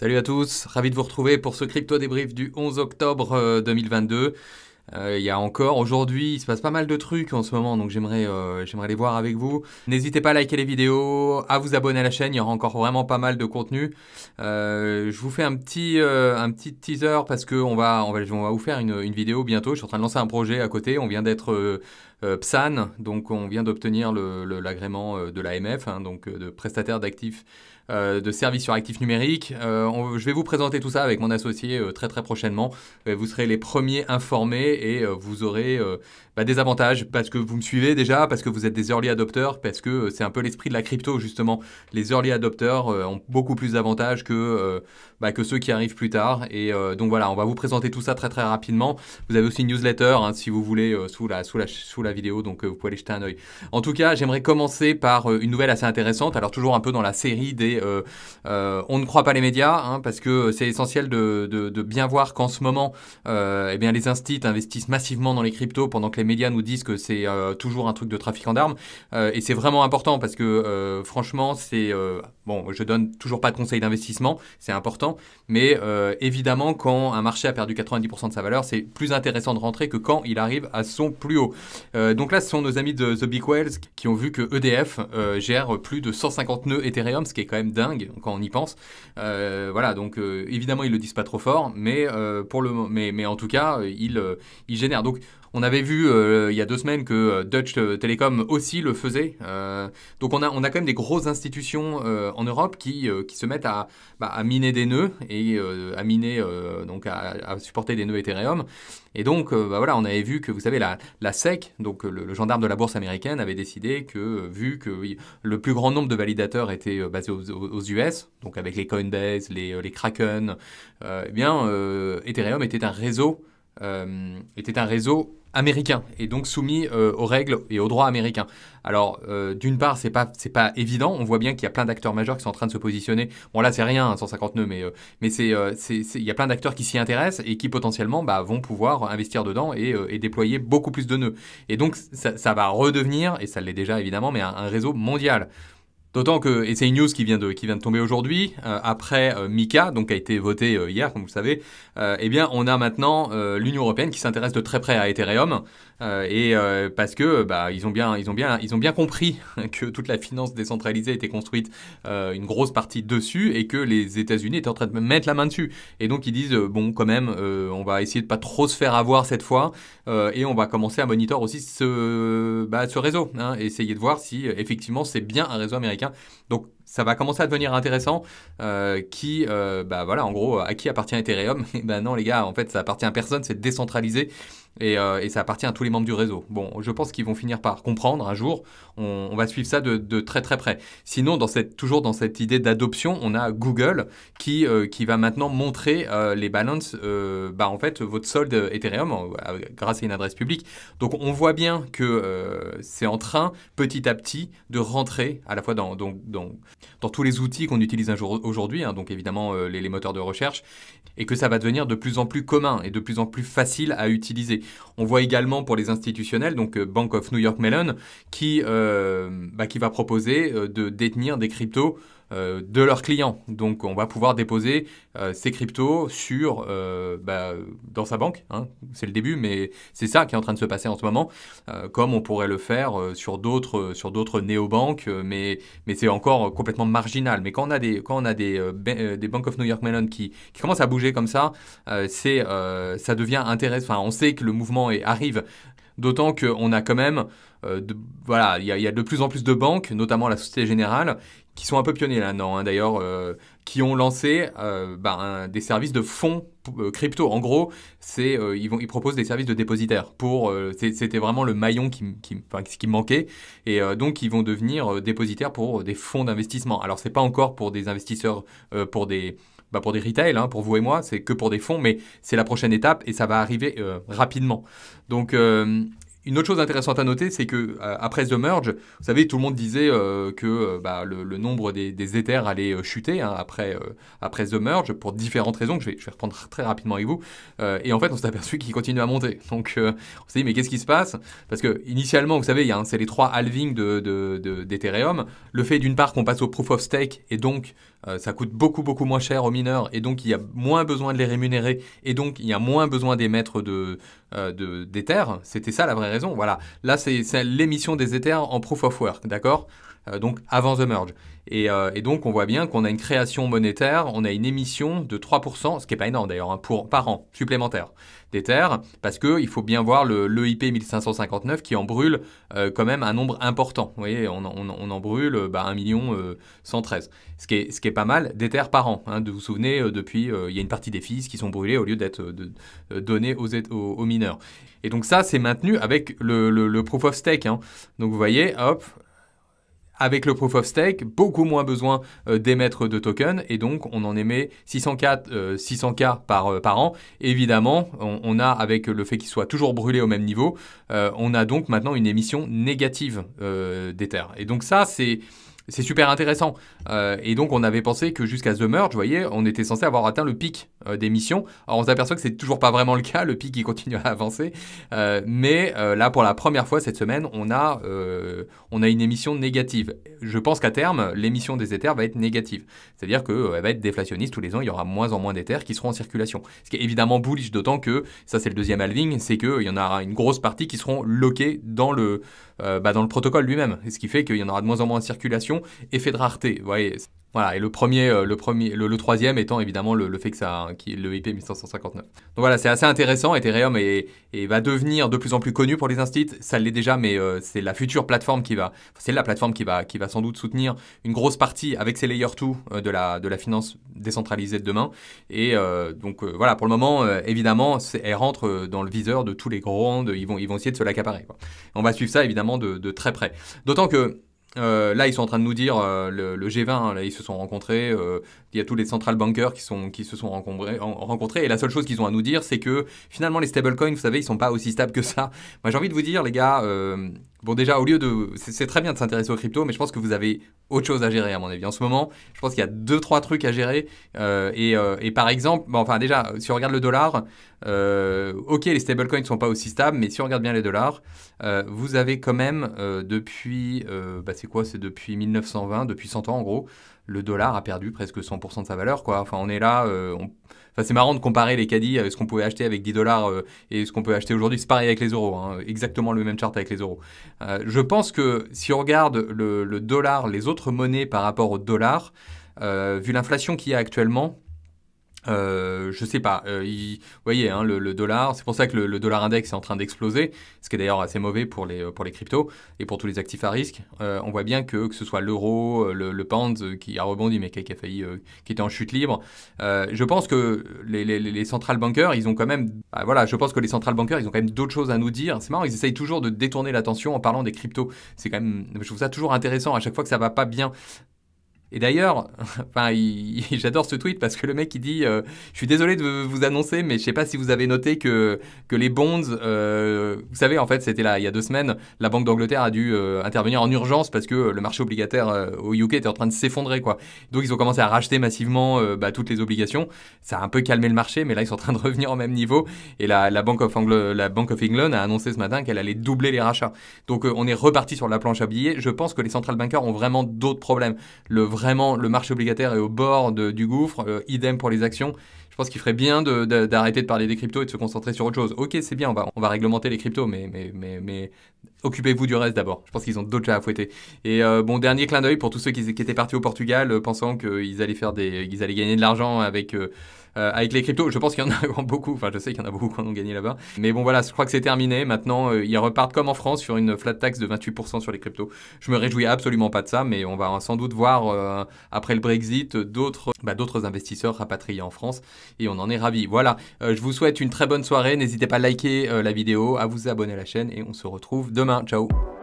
Salut à tous, ravi de vous retrouver pour ce crypto débrief du 11 octobre 2022. Euh, euh, il y a encore aujourd'hui, il se passe pas mal de trucs en ce moment, donc j'aimerais euh, j'aimerais les voir avec vous. N'hésitez pas à liker les vidéos, à vous abonner à la chaîne, il y aura encore vraiment pas mal de contenu. je vous fais un petit un petit teaser parce que va on va, on va vous faire une, vidéo bientôt. Je suis en train de lancer un projet à côté. On vient d'être PSAN, donc on vient d'obtenir l'agrément de l'AMF, hein, donc de prestataire d'actifs euh, de services sur actifs numériques. Euh, je vais vous présenter tout ça avec mon associé euh, très très prochainement. vous serez les premiers informés et vous aurez bah, des avantages parce que vous me suivez déjà, parce que vous êtes des early adopteurs, parce que c'est un peu l'esprit de la crypto justement. Les early adopteurs ont beaucoup plus d'avantages que, bah, que ceux qui arrivent plus tard. Et donc voilà, on va vous présenter tout ça très très rapidement. Vous avez aussi une newsletter hein, si vous voulez sous, la, sous, la, sous la vidéo, donc vous pouvez aller jeter un oeil. En tout cas, j'aimerais commencer par une nouvelle assez intéressante, alors toujours un peu dans la série des euh, euh, on ne croit pas les médias, hein, parce que c'est essentiel de, bien voir qu'en ce moment, euh, eh bien, les instits investissent massivement dans les cryptos pendant que les médias nous disent que c'est toujours un truc de trafic en d'armes. et c'est vraiment important parce que franchement, c'est... bon, je donne toujours pas de conseils d'investissement, c'est important, mais évidemment, quand un marché a perdu 90% de sa valeur, c'est plus intéressant de rentrer que quand il arrive à son plus haut. donc là, ce sont nos amis de The Big Whales qui ont vu que EDF gère plus de 150 nœuds Ethereum, ce qui est quand même dingue quand on y pense. Euh, voilà, donc euh, évidemment, ils le disent pas trop fort, mais, euh, pour le, mais, mais en tout cas, ils, ils génèrent. Donc, on avait vu euh, il y a deux semaines que euh, Dutch euh, Telecom aussi le faisait. donc on a, on a quand même des grosses institutions en Europe qui, se mettent bah, à, miner des nœuds et à miner, donc à, supporter des nœuds Ethereum. Et donc bah voilà, on avait vu que, vous savez, la, SEC, donc le, gendarme de la bourse américaine, avait décidé que, vu que le plus grand nombre de validateurs était basé aux, US, donc avec les Coinbase, les, les Kraken, eh bien, Ethereum était un réseau euh, était un réseau américain et donc soumis euh, aux règles et aux droits américains. Alors, euh, d'une part, c'est pas c'est pas évident. On voit bien qu'il y a plein d'acteurs majeurs qui sont en train de se positionner. Bon, là, c'est rien, 150 nœuds, mais mais c'est il y a plein d'acteurs qui s'y intéressent et qui potentiellement bah, vont pouvoir investir dedans et, déployer beaucoup plus de nœuds. Et donc, ça, va redevenir et ça l'est déjà évidemment, mais un réseau mondial. D'autant que, et c'est une news qui vient de, qui vient de tomber aujourd'hui, euh, après MICA, euh, Mika, donc a été voté euh, hier, comme vous le savez, eh bien on a maintenant l'Union Européenne qui s'intéresse de très près à Ethereum, et parce que bah, ils, ont bien, ils, ont bien, ils ont bien compris que toute la finance décentralisée était construite une grosse partie dessus, et que les États-Unis étaient en train de mettre la main dessus. Et donc ils disent, bon quand même, on va essayer de pas trop se faire avoir cette fois, et on va commencer à monitor aussi ce, bah, ce réseau, hein, essayer de voir si effectivement c'est bien un réseau américain. Hein. Donc ça va commencer à devenir intéressant. Euh, qui, euh, bah voilà, en gros, à qui appartient Ethereum ben non, les gars, en fait, ça appartient à personne, c'est décentralisé. Euh, et, ça appartient à tous les membres du réseau. Bon, je pense qu'ils vont finir par comprendre un jour. On, va suivre ça de, très très près. Sinon, dans cette, toujours dans cette idée d'adoption, on a Google qui, euh, qui va maintenant montrer euh, les balances, bah, en fait, votre solde Ethereum grâce à une adresse publique. Donc on voit bien que c'est en train, petit à petit, de rentrer à la fois dans, tous les outils qu'on utilise aujourd'hui, hein, donc évidemment les moteurs de recherche, et que ça va devenir de plus en plus commun et de plus en plus facile à utiliser on voit également pour les institutionnels, donc euh, Bank of New York Mellon, qui, euh, bah, qui va proposer euh, de détenir des cryptos euh, de leurs clients. Donc on va pouvoir déposer euh, ces cryptos sur, euh, bah, dans sa banque. Hein. C'est le début, mais c'est ça qui est en train de se passer en ce moment, comme on pourrait le faire sur d'autres, sur d'autres néobanques, mais, mais c'est encore complètement marginal. Mais quand on a des, quand on a des, des Bank of New York Mellon qui, commencent à bouger comme ça, c'est, ça devient intéressant. on sait que le mouvement est, arrive. D'autant qu'on a quand même, voilà, il y, a de plus en plus de banques, notamment la Société Générale, qui sont un peu pionniers là non hein, d'ailleurs, euh, qui ont lancé euh, bah, des services de fonds euh, crypto. En gros, c'est ils ils, ils, proposent des services de dépositaires. Pour c'était vraiment le maillon qui, enfin, qui manquait, et donc ils vont devenir dépositaires pour des fonds d'investissement. Alors c'est pas encore pour des investisseurs, pour des bah pour des retail, hein, pour vous et moi, c'est que pour des fonds, mais c'est la prochaine étape et ça va arriver rapidement. Donc, une autre chose intéressante à noter, c'est que euh, après The Merge, vous savez, tout le monde disait euh, que euh, bah, le, nombre des, des éthers allait chuter hein, après, après The Merge pour différentes raisons que je vais, je reprendre très rapidement avec vous. et en fait, on s'est aperçu qu'il continue à monter. Donc, on s'est dit, mais qu'est-ce qui se passe Parce que initialement, vous savez, c'est les trois halving d'Ethereum. De, de, le fait d'une part qu'on passe au proof of stake et donc ça coûte beaucoup beaucoup moins cher aux mineurs et donc il y a moins besoin de les rémunérer et donc il y a moins besoin d'émettre de, de, C'était ça la vraie voilà. Là, c'est l'émission des éthers en proof of work, d'accord euh, donc avant The Merge. Euh, et, donc on voit bien qu'on a une création monétaire, on a une émission de 3%, ce qui n'est pas énorme d'ailleurs, hein, pour, par an supplémentaire des terres, parce qu'il faut bien voir le, l'EIP 1559 qui en brûle euh, quand même un nombre important. Vous voyez, on, en brûle bah, 1 million 113, ce qui, est, ce qui est pas mal des terres par an. Hein, de vous vous souvenez, depuis, il y a une partie des fils qui sont brûlés au lieu d'être donnés aux, mineurs. Et donc ça, c'est maintenu avec le, proof of stake. Hein. Donc vous voyez, hop, avec le proof of stake, beaucoup moins besoin euh, d'émettre de tokens et donc on en émet 604, 600K euh, par, euh, par an. Évidemment, on, a avec le fait qu'il soit toujours brûlé au même niveau, on a donc maintenant une émission négative d'Ether. Et donc ça, c'est c'est super intéressant. et donc, on avait pensé que jusqu'à The Merge, vous voyez, on était censé avoir atteint le pic euh, Alors on s'aperçoit que c'est toujours pas vraiment le cas, le pic qui continue à avancer. Euh, mais euh, là pour la première fois cette semaine, on a, euh, on a une émission négative. Je pense qu'à terme, l'émission des éthers va être négative. C'est-à-dire qu'elle va être déflationniste tous les ans, il y aura moins en moins d'éthers qui seront en circulation. Ce qui est évidemment bullish, d'autant que ça c'est le deuxième halving, c'est qu'il y en aura une grosse partie qui seront loquées dans le, bah, dans le protocole lui-même. Ce qui fait qu'il y en aura de moins en moins en circulation, effet de rareté. Vous voyez, voilà, et le premier, euh, le, premier, le, troisième étant évidemment le, fait que ça, qui, le IP 1559. Donc voilà, c'est assez intéressant. Ethereum et va devenir de plus en plus connu pour les instits. Ça l'est déjà, mais euh, c'est la future plateforme qui va, c'est la plateforme qui va, qui va sans doute soutenir une grosse partie avec ses layers 2 euh, de, la, de la finance décentralisée de demain. Et donc voilà, pour le moment, évidemment, elle rentre dans le viseur de tous les grands. ils vont, ils vont essayer de se l'accaparer. On va suivre ça évidemment de très près. D'autant que euh, là, ils sont en train de nous dire, euh, le, G20, hein, là, ils se sont rencontrés, euh, il y a tous les central bankers qui, se sont rencontrés, et la seule chose qu'ils ont à nous dire, c'est que finalement, les stablecoins, vous savez, ils sont pas aussi stables que ça. Moi, j'ai envie de vous dire, les gars, Bon, déjà, au lieu de. C'est très bien de s'intéresser aux cryptos, mais je pense que vous avez autre chose à gérer, à mon avis. En ce moment, je pense qu'il y a deux, trois trucs à gérer. Euh, et, euh, et, par exemple, bon, enfin, déjà, si on regarde le dollar, euh, ok, les stablecoins ne sont pas aussi stables, mais si on regarde bien les dollars, vous avez quand même, depuis. Bah, c'est quoi C'est depuis 1920, depuis 100 ans, en gros le dollar a perdu presque 100% de sa valeur. Quoi. Enfin, on est là. Euh, c'est marrant de comparer les caddies avec ce qu'on pouvait acheter avec 10 dollars euh, et ce qu'on peut acheter aujourd'hui. C'est pareil avec les euros. Hein. Exactement le même chart avec les euros. Euh, je pense que si on regarde le, le, dollar, les autres monnaies par rapport au dollar, vu l'inflation qu'il y a actuellement, euh, je sais pas. Euh, vous voyez, hein, le, dollar, c'est pour ça que le, dollar index est en train d'exploser, ce qui est d'ailleurs assez mauvais pour les, euh, pour les cryptos et pour tous les actifs à risque. Euh, on voit bien que, que ce soit l'euro, le, le, qui a rebondi, mais qui, a failli, qui était en chute libre. je pense que les, centrales les ils ont quand même, bah, voilà, je pense que les centrales ils ont quand même d'autres choses à nous dire. C'est marrant, ils essayent toujours de détourner l'attention en parlant des cryptos. C'est quand même, je trouve ça toujours intéressant à chaque fois que ça va pas bien. Et d'ailleurs, enfin, j'adore ce tweet parce que le mec il dit euh, Je suis désolé de vous annoncer, mais je sais pas si vous avez noté que, que les bonds, euh, vous savez, en fait, c'était là il y a deux semaines, la Banque d'Angleterre a dû euh, intervenir en urgence parce que le marché obligataire au UK était en train de s'effondrer, quoi. Donc ils ont commencé à racheter massivement bah, toutes les obligations. Ça a un peu calmé le marché, mais là ils sont en train de revenir au même niveau. Et la, banque Bank, of la of England a annoncé ce matin qu'elle allait doubler les rachats. Donc on est reparti sur la planche à billets. Je pense que les central bankers ont vraiment d'autres problèmes. Le vrai vraiment le marché obligataire est au bord du gouffre, euh, idem pour les actions. Je pense qu'il ferait bien d'arrêter de, parler des cryptos et de se concentrer sur autre chose. Ok, c'est bien, on va, réglementer les cryptos, mais, mais, mais occupez-vous du reste d'abord. Je pense qu'ils ont d'autres chats à fouetter. Et euh, bon, dernier clin d'œil pour tous ceux qui, étaient partis au Portugal euh, pensant qu'ils allaient, faire des, ils allaient gagner de l'argent avec, euh, avec les cryptos. Je pense qu'il y en a beaucoup, enfin je sais qu'il y en a beaucoup qui en ont gagné là-bas. Mais bon voilà, je crois que c'est terminé. Maintenant, ils repartent comme en France sur une flat tax de 28% sur les cryptos. Je me réjouis absolument pas de ça, mais on va sans doute voir après le Brexit d'autres bah, investisseurs rapatriés en France. Et on en est ravis. Voilà, je vous souhaite une très bonne soirée. N'hésitez pas à liker la vidéo, à vous abonner à la chaîne et on se retrouve demain. Ciao.